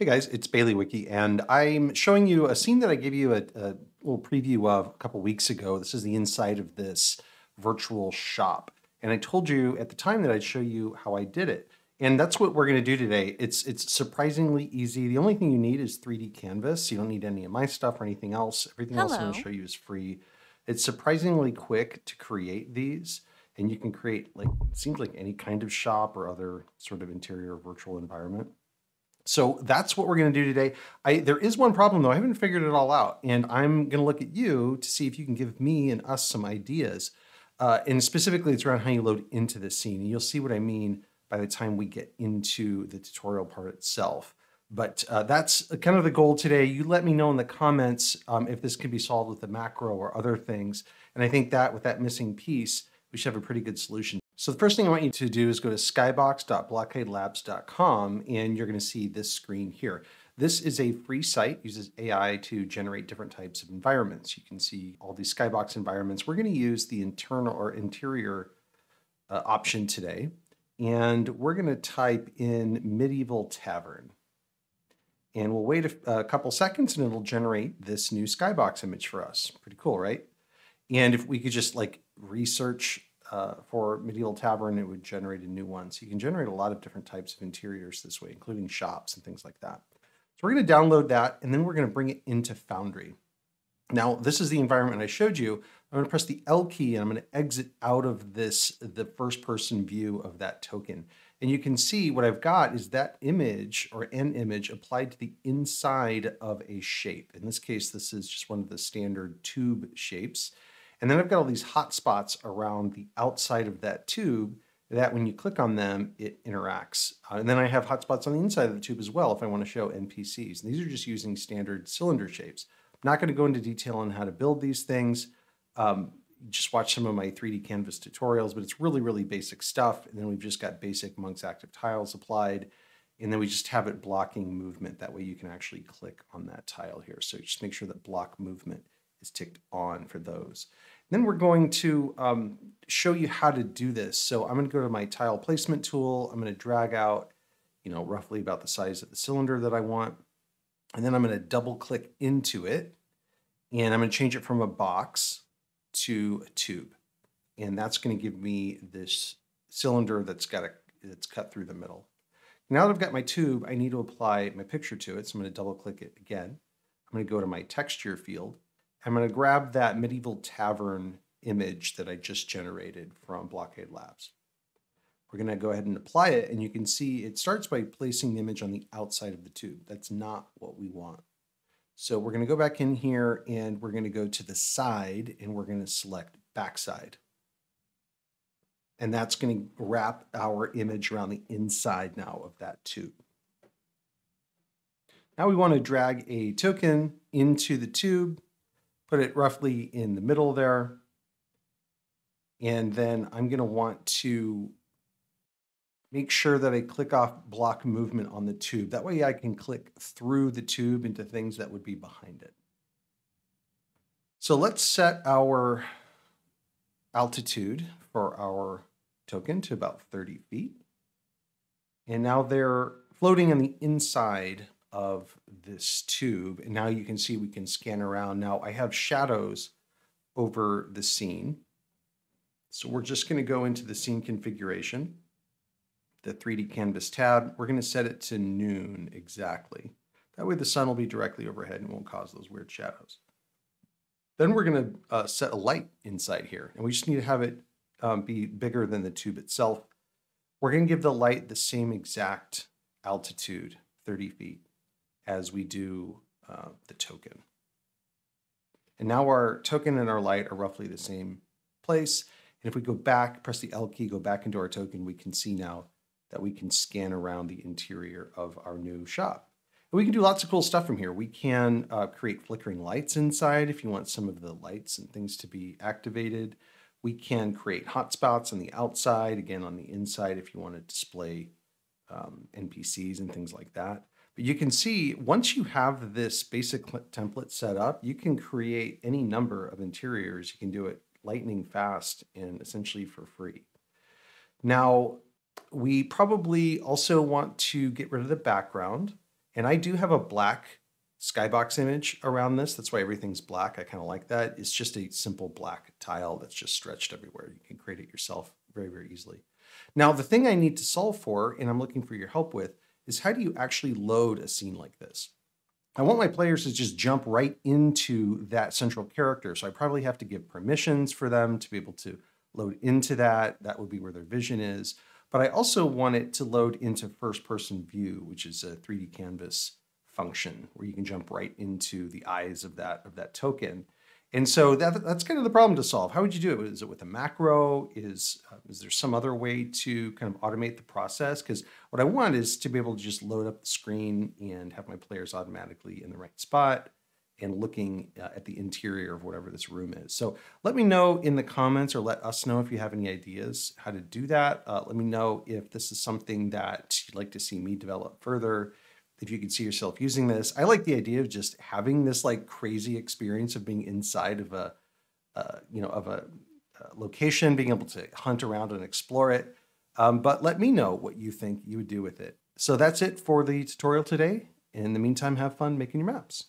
Hey guys, it's Bailey Wiki, and I'm showing you a scene that I gave you a, a little preview of a couple weeks ago. This is the inside of this virtual shop. And I told you at the time that I'd show you how I did it. And that's what we're gonna do today. It's, it's surprisingly easy. The only thing you need is 3D Canvas. You don't need any of my stuff or anything else. Everything Hello. else I'm gonna show you is free. It's surprisingly quick to create these. And you can create like, it seems like any kind of shop or other sort of interior virtual environment. So that's what we're gonna do today. I, there is one problem though, I haven't figured it all out. And I'm gonna look at you to see if you can give me and us some ideas. Uh, and specifically it's around how you load into the scene. you'll see what I mean by the time we get into the tutorial part itself. But uh, that's kind of the goal today. You let me know in the comments um, if this can be solved with a macro or other things. And I think that with that missing piece, we should have a pretty good solution. So the first thing I want you to do is go to skybox.blockadelabs.com and you're going to see this screen here. This is a free site, uses AI to generate different types of environments. You can see all these skybox environments. We're going to use the internal or interior uh, option today. And we're going to type in medieval tavern. And we'll wait a, a couple seconds and it'll generate this new skybox image for us. Pretty cool, right? And if we could just like research uh, for medieval tavern, it would generate a new one. So you can generate a lot of different types of interiors this way, including shops and things like that. So we're going to download that, and then we're going to bring it into Foundry. Now, this is the environment I showed you. I'm going to press the L key, and I'm going to exit out of this, the first-person view of that token. And you can see what I've got is that image or an image applied to the inside of a shape. In this case, this is just one of the standard tube shapes. And then I've got all these hot spots around the outside of that tube that when you click on them, it interacts. Uh, and then I have hotspots on the inside of the tube as well if I want to show NPCs. And these are just using standard cylinder shapes. I'm not going to go into detail on how to build these things. Um, just watch some of my 3D canvas tutorials, but it's really, really basic stuff. And then we've just got basic Monk's active tiles applied. And then we just have it blocking movement. That way you can actually click on that tile here. So just make sure that block movement is ticked on for those. Then we're going to um, show you how to do this. So I'm going to go to my tile placement tool. I'm going to drag out, you know, roughly about the size of the cylinder that I want. And then I'm going to double click into it. And I'm going to change it from a box to a tube. And that's going to give me this cylinder that's got a, that's cut through the middle. Now that I've got my tube, I need to apply my picture to it. So I'm going to double click it again. I'm going to go to my texture field I'm going to grab that medieval tavern image that I just generated from Blockade Labs. We're going to go ahead and apply it, and you can see it starts by placing the image on the outside of the tube. That's not what we want. So we're going to go back in here, and we're going to go to the side, and we're going to select backside. And that's going to wrap our image around the inside now of that tube. Now we want to drag a token into the tube put it roughly in the middle there. And then I'm going to want to make sure that I click off block movement on the tube. That way I can click through the tube into things that would be behind it. So let's set our altitude for our token to about 30 feet. And now they're floating on the inside of this tube. And now you can see we can scan around. Now I have shadows over the scene. So we're just going to go into the scene configuration, the 3D canvas tab. We're going to set it to noon exactly. That way the sun will be directly overhead and won't cause those weird shadows. Then we're going to uh, set a light inside here, and we just need to have it um, be bigger than the tube itself. We're going to give the light the same exact altitude, 30 feet as we do uh, the token. And now our token and our light are roughly the same place. And if we go back, press the L key, go back into our token, we can see now that we can scan around the interior of our new shop. And we can do lots of cool stuff from here. We can uh, create flickering lights inside if you want some of the lights and things to be activated. We can create hotspots on the outside, again on the inside if you want to display um, NPCs and things like that. But you can see once you have this basic template set up, you can create any number of interiors. You can do it lightning fast and essentially for free. Now, we probably also want to get rid of the background. And I do have a black skybox image around this. That's why everything's black. I kind of like that. It's just a simple black tile that's just stretched everywhere. You can create it yourself very, very easily. Now, the thing I need to solve for, and I'm looking for your help with, is how do you actually load a scene like this? I want my players to just jump right into that central character. So I probably have to give permissions for them to be able to load into that. That would be where their vision is. But I also want it to load into first person view, which is a 3D canvas function where you can jump right into the eyes of that, of that token. And so that, that's kind of the problem to solve. How would you do it? Is it with a macro? Is uh, is there some other way to kind of automate the process? Because what I want is to be able to just load up the screen and have my players automatically in the right spot and looking uh, at the interior of whatever this room is. So let me know in the comments or let us know if you have any ideas how to do that. Uh, let me know if this is something that you'd like to see me develop further if you could see yourself using this. I like the idea of just having this like crazy experience of being inside of a, uh, you know, of a uh, location, being able to hunt around and explore it. Um, but let me know what you think you would do with it. So that's it for the tutorial today. In the meantime, have fun making your maps.